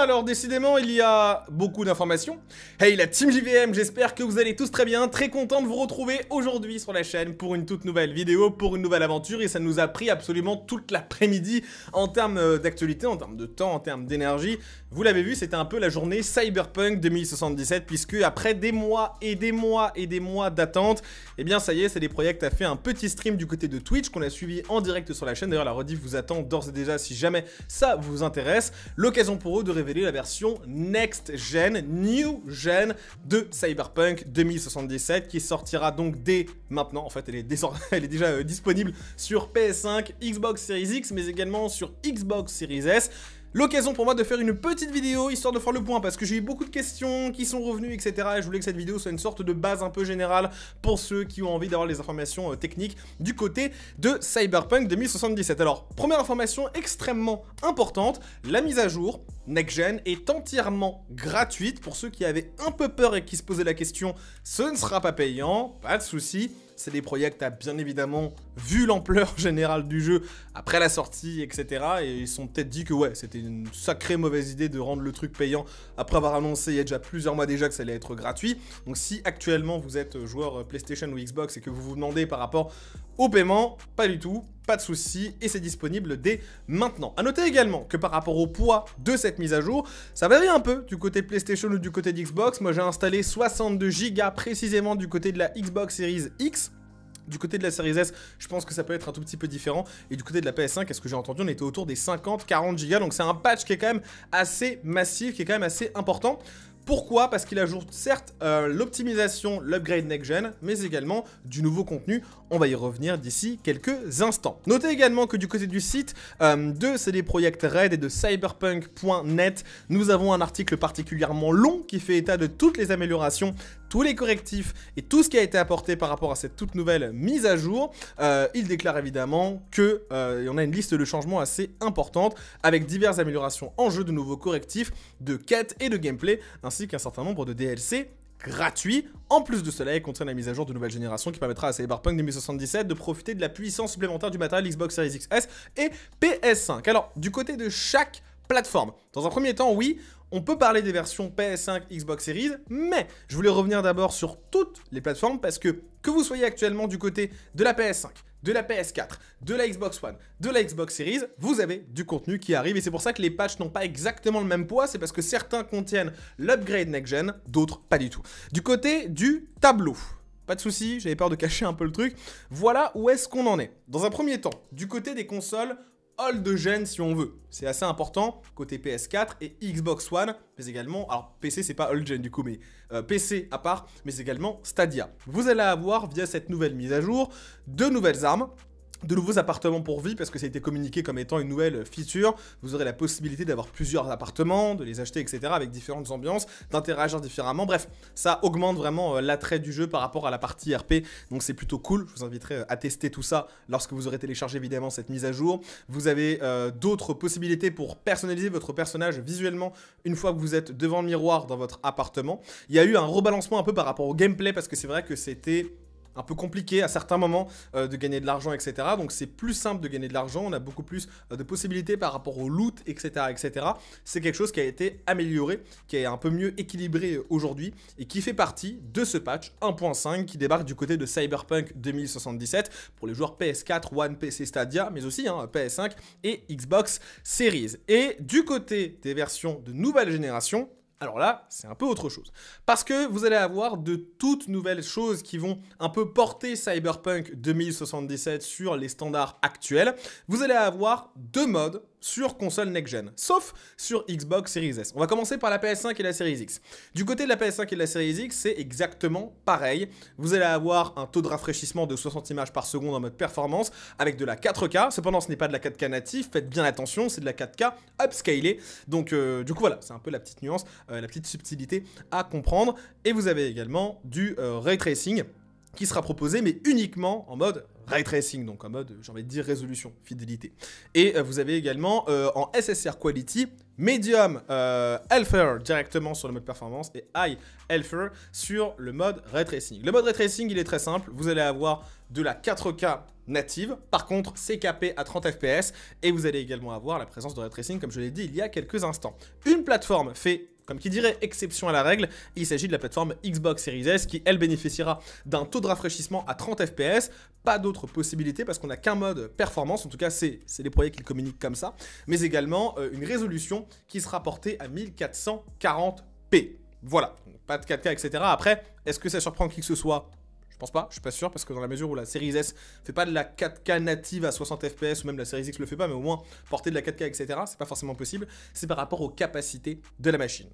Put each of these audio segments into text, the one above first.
alors décidément, il y a beaucoup d'informations. Hey la team JVM, j'espère que vous allez tous très bien, très content de vous retrouver aujourd'hui sur la chaîne pour une toute nouvelle vidéo, pour une nouvelle aventure, et ça nous a pris absolument toute l'après-midi en termes euh, d'actualité, en termes de temps, en termes d'énergie. Vous l'avez vu, c'était un peu la journée Cyberpunk 2077, puisque après des mois et des mois et des mois d'attente, eh bien ça y est, c'est des a fait un petit stream du côté de Twitch qu'on a suivi en direct sur la chaîne. D'ailleurs, la rediff vous attend d'ores et déjà si jamais ça vous intéresse. L'occasion pour eux de révéler la version Next Gen, New Gen de Cyberpunk 2077 qui sortira donc dès maintenant. En fait, elle est, déjà euh, disponible sur PS5, Xbox Series X, mais également sur Xbox Series S l'occasion pour moi de faire une petite vidéo histoire de faire le point parce que j'ai eu beaucoup de questions qui sont revenues etc et je voulais que cette vidéo soit une sorte de base un peu générale pour ceux qui ont envie d'avoir les informations euh, techniques du côté de Cyberpunk 2077. Alors première information extrêmement importante, la mise à jour Next Gen est entièrement gratuite pour ceux qui avaient un peu peur et qui se posaient la question ce ne sera pas payant, pas de souci CD Projekt a bien évidemment vu l'ampleur générale du jeu après la sortie, etc. Et ils sont peut-être dit que ouais, c'était une sacrée mauvaise idée de rendre le truc payant après avoir annoncé il y a déjà plusieurs mois déjà que ça allait être gratuit. Donc si actuellement vous êtes joueur euh, PlayStation ou Xbox et que vous vous demandez par rapport au paiement, pas du tout, pas de souci, et c'est disponible dès maintenant. A noter également que par rapport au poids de cette mise à jour, ça varie un peu du côté PlayStation ou du côté d'Xbox. Moi j'ai installé 62 Go précisément du côté de la Xbox Series X, du côté de la Series S, je pense que ça peut être un tout petit peu différent. Et du côté de la PS5, à ce que j'ai entendu, on était autour des 50-40 Go. Donc c'est un patch qui est quand même assez massif, qui est quand même assez important. Pourquoi Parce qu'il ajoute certes euh, l'optimisation, l'upgrade next-gen, mais également du nouveau contenu. On va y revenir d'ici quelques instants. Notez également que du côté du site euh, de CD Projekt Red et de cyberpunk.net, nous avons un article particulièrement long qui fait état de toutes les améliorations tous les correctifs et tout ce qui a été apporté par rapport à cette toute nouvelle mise à jour. Euh, il déclare évidemment que euh, on a une liste de changements assez importante avec diverses améliorations en jeu, de nouveaux correctifs, de quêtes et de gameplay, ainsi qu'un certain nombre de DLC gratuits En plus de cela, il contient la mise à jour de nouvelle génération qui permettra à Cyberpunk 2077 de profiter de la puissance supplémentaire du matériel Xbox Series XS et PS5. Alors, du côté de chaque plateforme, dans un premier temps, oui, on peut parler des versions PS5, Xbox Series, mais je voulais revenir d'abord sur toutes les plateformes parce que que vous soyez actuellement du côté de la PS5, de la PS4, de la Xbox One, de la Xbox Series, vous avez du contenu qui arrive et c'est pour ça que les patchs n'ont pas exactement le même poids, c'est parce que certains contiennent l'upgrade next-gen, d'autres pas du tout. Du côté du tableau, pas de souci, j'avais peur de cacher un peu le truc, voilà où est-ce qu'on en est. Dans un premier temps, du côté des consoles old-gen si on veut. C'est assez important côté PS4 et Xbox One, mais également, alors PC c'est pas old gen du coup, mais euh, PC à part, mais également Stadia. Vous allez avoir via cette nouvelle mise à jour deux nouvelles armes de nouveaux appartements pour vie parce que ça a été communiqué comme étant une nouvelle feature. Vous aurez la possibilité d'avoir plusieurs appartements, de les acheter, etc. avec différentes ambiances, d'interagir différemment. Bref, ça augmente vraiment euh, l'attrait du jeu par rapport à la partie RP. Donc c'est plutôt cool. Je vous inviterai euh, à tester tout ça lorsque vous aurez téléchargé évidemment cette mise à jour. Vous avez euh, d'autres possibilités pour personnaliser votre personnage visuellement une fois que vous êtes devant le miroir dans votre appartement. Il y a eu un rebalancement un peu par rapport au gameplay parce que c'est vrai que c'était un peu compliqué à certains moments euh, de gagner de l'argent, etc. Donc c'est plus simple de gagner de l'argent, on a beaucoup plus euh, de possibilités par rapport au loot, etc. etc. C'est quelque chose qui a été amélioré, qui est un peu mieux équilibré euh, aujourd'hui et qui fait partie de ce patch 1.5 qui débarque du côté de Cyberpunk 2077 pour les joueurs PS4, One, PC Stadia, mais aussi hein, PS5 et Xbox Series. Et du côté des versions de nouvelle génération, alors là, c'est un peu autre chose. Parce que vous allez avoir de toutes nouvelles choses qui vont un peu porter Cyberpunk 2077 sur les standards actuels. Vous allez avoir deux modes sur console next-gen, sauf sur Xbox Series S. On va commencer par la PS5 et la Series X. Du côté de la PS5 et de la Series X, c'est exactement pareil. Vous allez avoir un taux de rafraîchissement de 60 images par seconde en mode performance, avec de la 4K. Cependant, ce n'est pas de la 4K native, faites bien attention, c'est de la 4K upscalée. Donc, euh, du coup, voilà, c'est un peu la petite nuance, euh, la petite subtilité à comprendre. Et vous avez également du euh, ray tracing qui sera proposé, mais uniquement en mode ray tracing, donc en mode, j'ai envie de dire résolution, fidélité. Et euh, vous avez également euh, en SSR Quality, Medium euh, Alpha directement sur le mode performance et High Helfer sur le mode ray tracing. Le mode ray tracing, il est très simple, vous allez avoir de la 4K native, par contre c'est capé à 30 fps et vous allez également avoir la présence de ray tracing comme je l'ai dit il y a quelques instants. Une plateforme fait comme qui dirait, exception à la règle, il s'agit de la plateforme Xbox Series S qui, elle, bénéficiera d'un taux de rafraîchissement à 30 fps, pas d'autres possibilités parce qu'on n'a qu'un mode performance, en tout cas c'est les projets qui communiquent comme ça, mais également euh, une résolution qui sera portée à 1440p. Voilà, pas de 4K, etc. Après, est-ce que ça surprend qui que ce soit pense pas, je suis pas sûr, parce que dans la mesure où la série S fait pas de la 4K native à 60 FPS, ou même la série X le fait pas, mais au moins porter de la 4K, etc., c'est pas forcément possible, c'est par rapport aux capacités de la machine.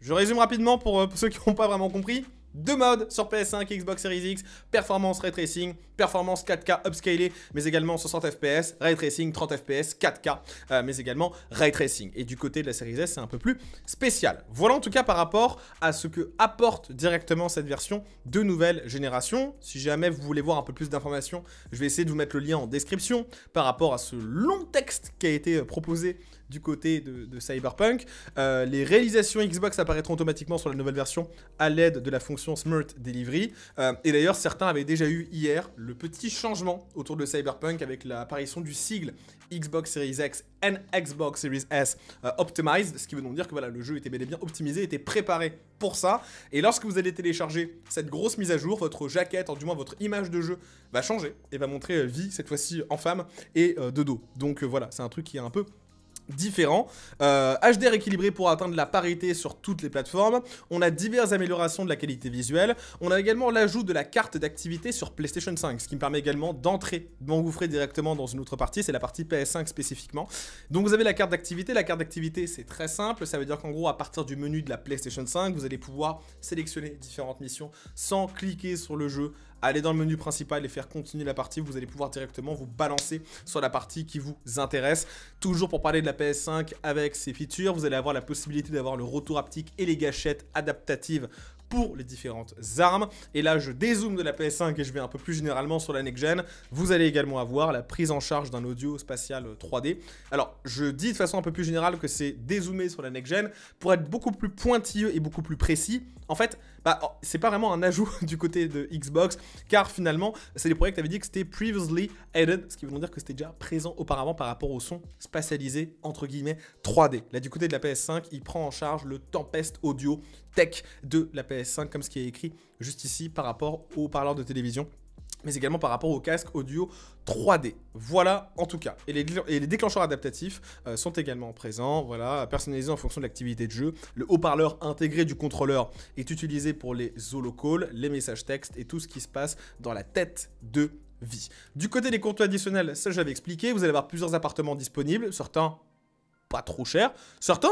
Je résume rapidement pour euh, ceux qui n'ont pas vraiment compris deux modes sur PS5, Xbox Series X, performance ray tracing, performance 4K upscalée, mais également 60 FPS, ray tracing 30 FPS, 4K, mais également ray tracing. Et du côté de la Series S, c'est un peu plus spécial. Voilà en tout cas par rapport à ce que apporte directement cette version de nouvelle génération. Si jamais vous voulez voir un peu plus d'informations, je vais essayer de vous mettre le lien en description par rapport à ce long texte qui a été euh, proposé du côté de, Cyberpunk. Euh, les réalisations Xbox apparaîtront automatiquement sur la nouvelle version à l'aide de la fonction Smart Delivery. Euh, et d'ailleurs, certains avaient déjà eu hier le petit changement autour de Cyberpunk avec l'apparition du sigle Xbox Series X and Xbox Series S euh, Optimized, ce qui veut donc dire que voilà, le jeu était bel et bien optimisé, était préparé pour ça. Et lorsque vous allez télécharger cette grosse mise à jour, votre jaquette, ou du moins votre image de jeu, va changer et va montrer euh, vie, cette fois-ci en femme, et de dos. Donc voilà, c'est un truc qui est un peu différents. HDR euh, équilibré pour atteindre la parité sur toutes les plateformes. On a diverses améliorations de la qualité visuelle. On a également l'ajout de la carte d'activité sur PlayStation 5, ce qui me permet également d'entrer, d'engouffrer directement dans une autre partie, c'est la partie PS5 spécifiquement. Donc vous avez la carte d'activité. La carte d'activité, c'est très simple. Ça veut dire qu'en gros, à partir du menu de la PlayStation 5, vous allez pouvoir sélectionner différentes missions sans cliquer sur le jeu allez dans le menu principal et faire continuer la partie. Vous allez pouvoir directement vous balancer sur la partie qui vous intéresse. Toujours pour parler de la PS5 avec ses features, vous allez avoir la possibilité d'avoir le retour haptique et les gâchettes adaptatives pour les différentes armes. Et là, je dézoome de la PS5 et je vais un peu plus généralement sur la next-gen. Vous allez également avoir la prise en charge d'un audio spatial 3D. Alors, je dis de façon un peu plus générale que c'est dézoomer sur la next-gen pour être beaucoup plus pointilleux et beaucoup plus précis en fait, bah, oh, c'est pas vraiment un ajout du côté de Xbox, car finalement, c'est des projets que tu avais dit que c'était previously added, ce qui veut dire que c'était déjà présent auparavant par rapport au son spatialisé, entre guillemets, 3D. Là, du côté de la PS5, il prend en charge le Tempest Audio Tech de la PS5, comme ce qui est écrit juste ici par rapport aux parleurs de télévision mais également par rapport au casque audio 3D. Voilà en tout cas. Et les, déclencheurs adaptatifs euh, sont également présents, voilà, personnalisés en fonction de l'activité de jeu. Le haut-parleur intégré du contrôleur est utilisé pour les holocalls, les messages textes et tout ce qui se passe dans la tête de vie. Du côté des contenus additionnels, ça j'avais expliqué, vous allez avoir plusieurs appartements disponibles, certains pas trop cher, sortant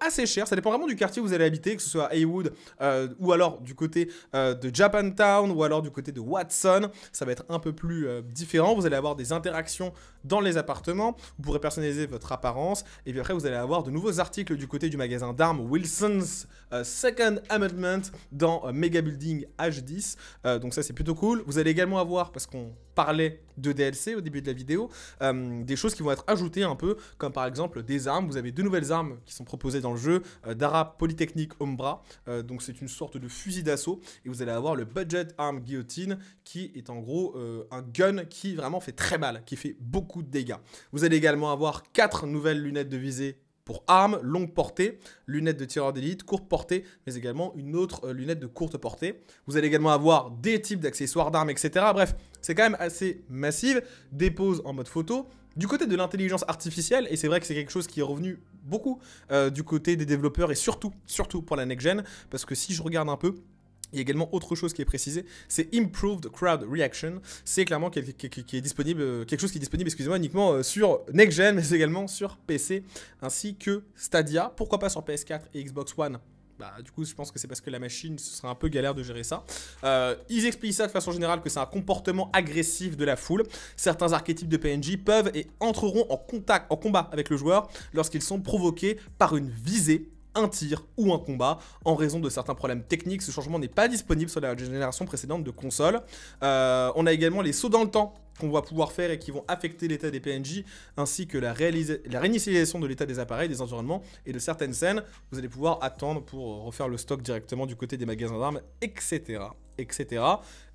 assez cher. ça dépend vraiment du quartier où vous allez habiter, que ce soit Haywood euh, ou alors du côté euh, de Japantown ou alors du côté de Watson, ça va être un peu plus euh, différent, vous allez avoir des interactions dans les appartements, vous pourrez personnaliser votre apparence, et puis après vous allez avoir de nouveaux articles du côté du magasin d'armes Wilson's Second Amendment dans Mega Building H10, donc ça c'est plutôt cool, vous allez également avoir, parce qu'on parlait de DLC au début de la vidéo, des choses qui vont être ajoutées un peu, comme par exemple des armes, vous avez deux nouvelles armes qui sont proposées dans le jeu, euh, Dara Polytechnique Ombra, euh, donc c'est une sorte de fusil d'assaut, et vous allez avoir le Budget Arm Guillotine, qui est en gros euh, un gun qui vraiment fait très mal, qui fait beaucoup de dégâts. Vous allez également avoir quatre nouvelles lunettes de visée pour armes, longue portée, lunettes de tireur d'élite, courte portée, mais également une autre lunette de courte portée. Vous allez également avoir des types d'accessoires d'armes, etc. Bref, c'est quand même assez massive. dépose en mode photo, du côté de l'intelligence artificielle, et c'est vrai que c'est quelque chose qui est revenu beaucoup euh, du côté des développeurs et surtout, surtout pour la next-gen, parce que si je regarde un peu, il y a également autre chose qui est précisée, c'est Improved Crowd Reaction. C'est clairement quelque, euh, quelque chose qui est disponible, excusez-moi, uniquement euh, sur Next Gen, mais également sur PC, ainsi que Stadia. Pourquoi pas sur PS4 et Xbox One bah, du coup, je pense que c'est parce que la machine, ce sera un peu galère de gérer ça. Euh, ils expliquent ça de façon générale que c'est un comportement agressif de la foule. Certains archétypes de PNJ peuvent et entreront en contact, en combat avec le joueur lorsqu'ils sont provoqués par une visée un tir ou un combat. En raison de certains problèmes techniques, ce changement n'est pas disponible sur la génération précédente de console. Euh, on a également les sauts dans le temps qu'on va pouvoir faire et qui vont affecter l'état des PNJ, ainsi que la, la réinitialisation de l'état des appareils, des environnements et de certaines scènes. Vous allez pouvoir attendre pour refaire le stock directement du côté des magasins d'armes, etc. etc.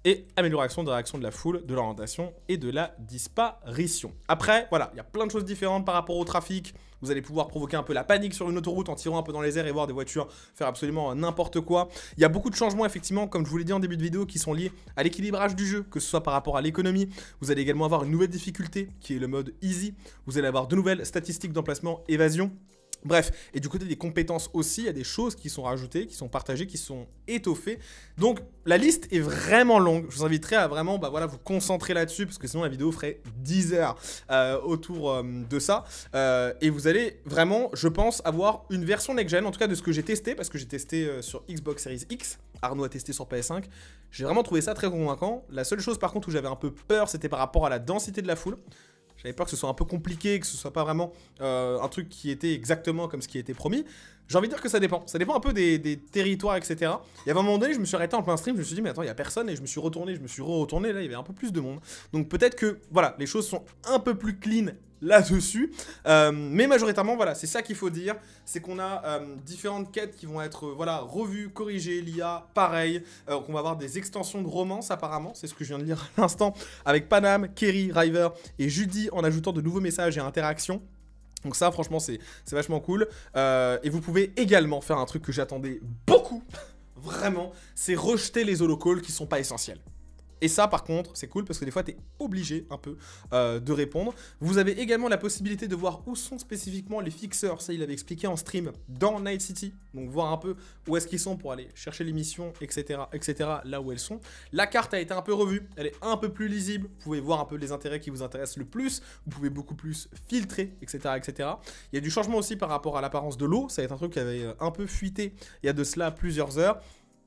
Et amélioration de la réaction de la foule, de l'orientation et de la disparition. Après, voilà, il y a plein de choses différentes par rapport au trafic, vous allez pouvoir provoquer un peu la panique sur une autoroute en tirant un peu dans les airs et voir des voitures faire absolument n'importe quoi. Il y a beaucoup de changements effectivement, comme je vous l'ai dit en début de vidéo, qui sont liés à l'équilibrage du jeu, que ce soit par rapport à l'économie. Vous allez également avoir une nouvelle difficulté qui est le mode easy. Vous allez avoir de nouvelles statistiques d'emplacement évasion Bref, et du côté des compétences aussi, il y a des choses qui sont rajoutées, qui sont partagées, qui sont étoffées. Donc la liste est vraiment longue. Je vous inviterai à vraiment bah, voilà, vous concentrer là-dessus, parce que sinon la vidéo ferait 10 heures euh, autour euh, de ça. Euh, et vous allez vraiment, je pense, avoir une version next-gen, en tout cas de ce que j'ai testé, parce que j'ai testé sur Xbox Series X, Arnaud a testé sur PS5. J'ai vraiment trouvé ça très convaincant. La seule chose par contre où j'avais un peu peur, c'était par rapport à la densité de la foule. J'avais peur que ce soit un peu compliqué, que ce soit pas vraiment euh, un truc qui était exactement comme ce qui était promis. J'ai envie de dire que ça dépend. Ça dépend un peu des, territoires, etc. Il y a un moment donné, je me suis arrêté en plein stream, je me suis dit, mais attends, il y a personne, et je me suis retourné, je me suis retourné là, il y avait un peu plus de monde. Donc peut-être que, voilà, les choses sont un peu plus clean là-dessus. Euh, mais majoritairement, voilà, c'est ça qu'il faut dire, c'est qu'on a euh, différentes quêtes qui vont être voilà, revues, corrigées, l'IA, pareil. qu'on euh, va avoir des extensions de romance apparemment, c'est ce que je viens de lire à l'instant, avec Panam, Kerry, River et Judy en ajoutant de nouveaux messages et interactions. Donc ça, franchement, c'est vachement cool. Euh, et vous pouvez également faire un truc que j'attendais beaucoup, vraiment, c'est rejeter les holocalls qui sont pas essentiels. Et ça, par contre, c'est cool parce que des fois, tu es obligé un peu euh, de répondre. Vous avez également la possibilité de voir où sont spécifiquement les fixeurs. Ça, il avait expliqué en stream dans Night City. Donc, voir un peu où est-ce qu'ils sont pour aller chercher les missions, etc., etc., là où elles sont. La carte a été un peu revue. Elle est un peu plus lisible. Vous pouvez voir un peu les intérêts qui vous intéressent le plus. Vous pouvez beaucoup plus filtrer, etc., etc. Il y a du changement aussi par rapport à l'apparence de l'eau. Ça va un truc qui avait euh, un peu fuité il y a de cela plusieurs heures.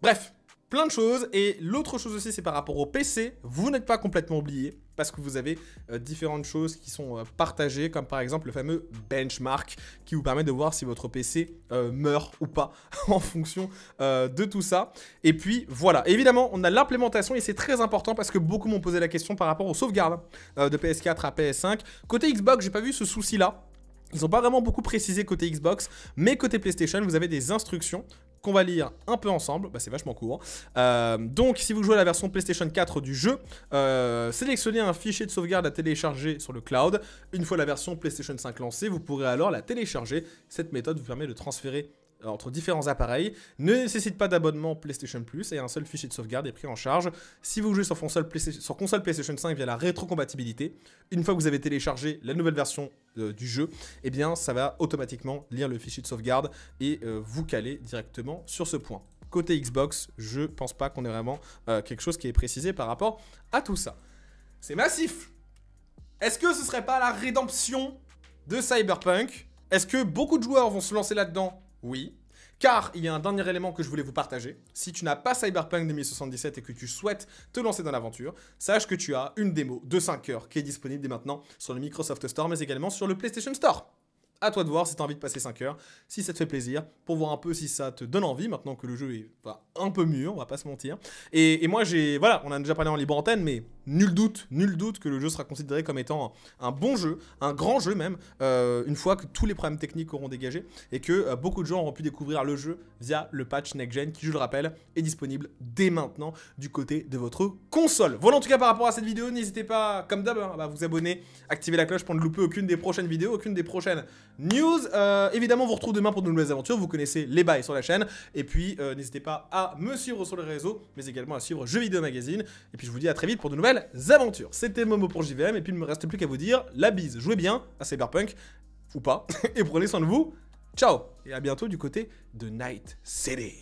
Bref, plein de choses. Et l'autre chose aussi, c'est par rapport au PC. Vous n'êtes pas complètement oublié parce que vous avez euh, différentes choses qui sont euh, partagées, comme par exemple le fameux benchmark qui vous permet de voir si votre PC euh, meurt ou pas en fonction de tout ça. Et puis voilà, évidemment, on a l'implémentation et c'est très important parce que beaucoup m'ont posé la question par rapport aux sauvegardes de PS4 à PS5. Côté Xbox, j'ai pas vu ce souci là. Ils n'ont pas vraiment beaucoup précisé côté Xbox, mais côté PlayStation, vous avez des instructions qu'on va lire un peu ensemble, bah, c'est vachement court. Hein. Euh, donc si vous jouez à la version PlayStation 4 du jeu, euh, sélectionnez un fichier de sauvegarde à télécharger sur le cloud. Une fois la version PlayStation 5 lancée, vous pourrez alors la télécharger. Cette méthode vous permet de transférer euh, entre différents appareils, ne nécessite pas d'abonnement PlayStation Plus et un seul fichier de sauvegarde est pris en charge si vous jouez sur console, PlayStation 5 via la rétrocompatibilité. Une fois que vous avez téléchargé la nouvelle version euh, du jeu, eh bien ça va automatiquement lire le fichier de sauvegarde et euh, vous caler directement sur ce point. Côté Xbox, je pense pas qu'on ait vraiment quelque chose qui est précisé par rapport à tout ça. C'est massif Est-ce que ce serait pas la rédemption de Cyberpunk Est-ce que beaucoup de joueurs vont se lancer là-dedans oui. Car il y a un dernier élément que je voulais vous partager. Si tu n'as pas Cyberpunk 2077 et que tu souhaites te lancer dans l'aventure, sache que tu as une démo de 5 heures qui est disponible dès maintenant sur le Microsoft Store mais également sur le PlayStation Store. À toi de voir si tu as envie de passer 5 heures, si ça te fait plaisir, pour voir un peu si ça te donne envie, maintenant que le jeu est un peu mûr, on va pas se mentir. Et, et moi, j'ai. Voilà, on a déjà parlé en libre antenne, mais nul doute, nul doute que le jeu sera considéré comme étant un, bon jeu, un grand jeu même, euh, une fois que tous les problèmes techniques auront dégagé et que euh, beaucoup de gens auront pu découvrir le jeu via le patch Next Gen qui, je le rappelle, est disponible dès maintenant du côté de votre console. Voilà en tout cas par rapport à cette vidéo, n'hésitez pas, comme d'hab, hein, à vous abonner, activer la cloche pour ne louper aucune des prochaines vidéos, aucune des prochaines news. Euh, évidemment, on vous retrouve demain pour de nouvelles aventures, vous connaissez les bails sur la chaîne et puis n'hésitez pas à me suivre sur les réseaux, mais également à suivre Jeux Vidéo Magazine. Et puis je vous dis à très vite pour de nouvelles aventures. C'était Momo pour JVM, et puis il ne me reste plus qu'à vous dire la bise, jouez bien à Cyberpunk, ou pas, et prenez soin de vous. Ciao, et à bientôt du côté de Night City.